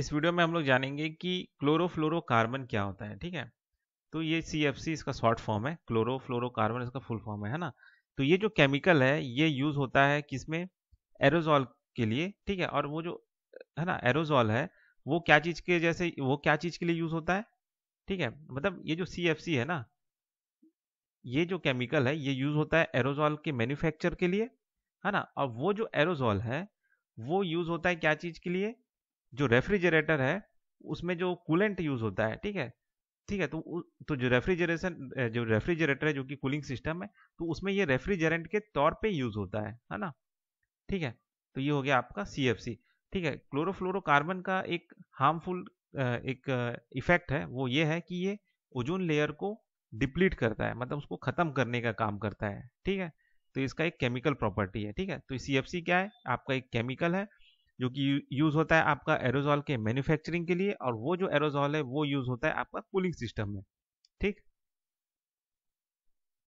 इस वीडियो में हम लोग जानेंगे कि क्लोरोफ्लोरोकार्बन क्या होता है ठीक है तो ये सी एफ सी इसका शॉर्ट फॉर्म है क्लोरोफ्लोरोकार्बन इसका फुल फॉर्म है है ना तो ये जो केमिकल है ये यूज होता है किसमें एरोजॉल के लिए ठीक है और वो जो है ना एरोजॉल है वो क्या चीज के जैसे वो क्या चीज के लिए यूज होता है ठीक है मतलब ये जो सी एफ सी है ना ये जो केमिकल है ये यूज होता है एरोजॉल के मैन्युफैक्चर के लिए है ना और वो जो एरोजॉल है वो यूज होता है क्या चीज के लिए जो रेफ्रिजरेटर है उसमें जो कूलेंट यूज होता है ठीक है ठीक है तो तो जो रेफ्रिजरेशन जो रेफ्रिजरेटर है जो कि कूलिंग सिस्टम है तो उसमें ये रेफ्रिजरेंट के तौर पे यूज होता है है ना ठीक है तो ये हो गया आपका सी एफ सी ठीक है क्लोरोफ्लोरोकार्बन का एक हार्मफुल एक इफेक्ट है वो ये है कि ये ओजोन लेयर को डिप्लीट करता है मतलब उसको खत्म करने का काम करता है ठीक है तो इसका एक केमिकल प्रॉपर्टी है ठीक है तो सी एफ सी क्या है आपका एक केमिकल है जो कि यूज होता है आपका एरोजॉल के मैन्युफैक्चरिंग के लिए और वो जो एरोजॉल है वो यूज होता है आपका कूलिंग सिस्टम में ठीक